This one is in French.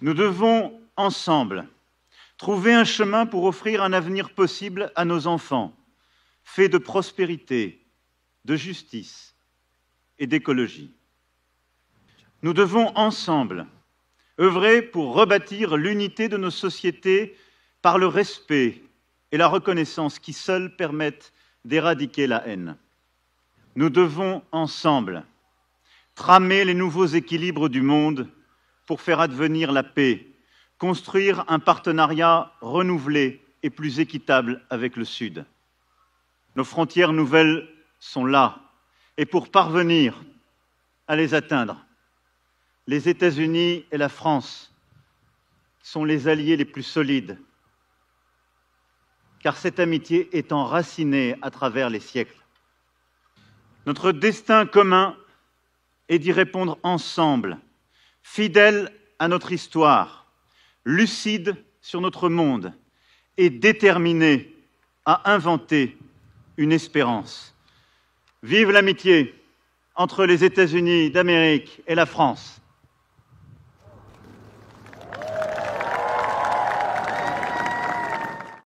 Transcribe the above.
Nous devons, ensemble, trouver un chemin pour offrir un avenir possible à nos enfants, fait de prospérité, de justice et d'écologie. Nous devons, ensemble, œuvrer pour rebâtir l'unité de nos sociétés par le respect et la reconnaissance qui seuls permettent d'éradiquer la haine. Nous devons ensemble tramer les nouveaux équilibres du monde pour faire advenir la paix, construire un partenariat renouvelé et plus équitable avec le Sud. Nos frontières nouvelles sont là, et pour parvenir à les atteindre, les États-Unis et la France sont les alliés les plus solides, car cette amitié est enracinée à travers les siècles. Notre destin commun est d'y répondre ensemble fidèle à notre histoire, lucide sur notre monde et déterminé à inventer une espérance. Vive l'amitié entre les États-Unis d'Amérique et la France.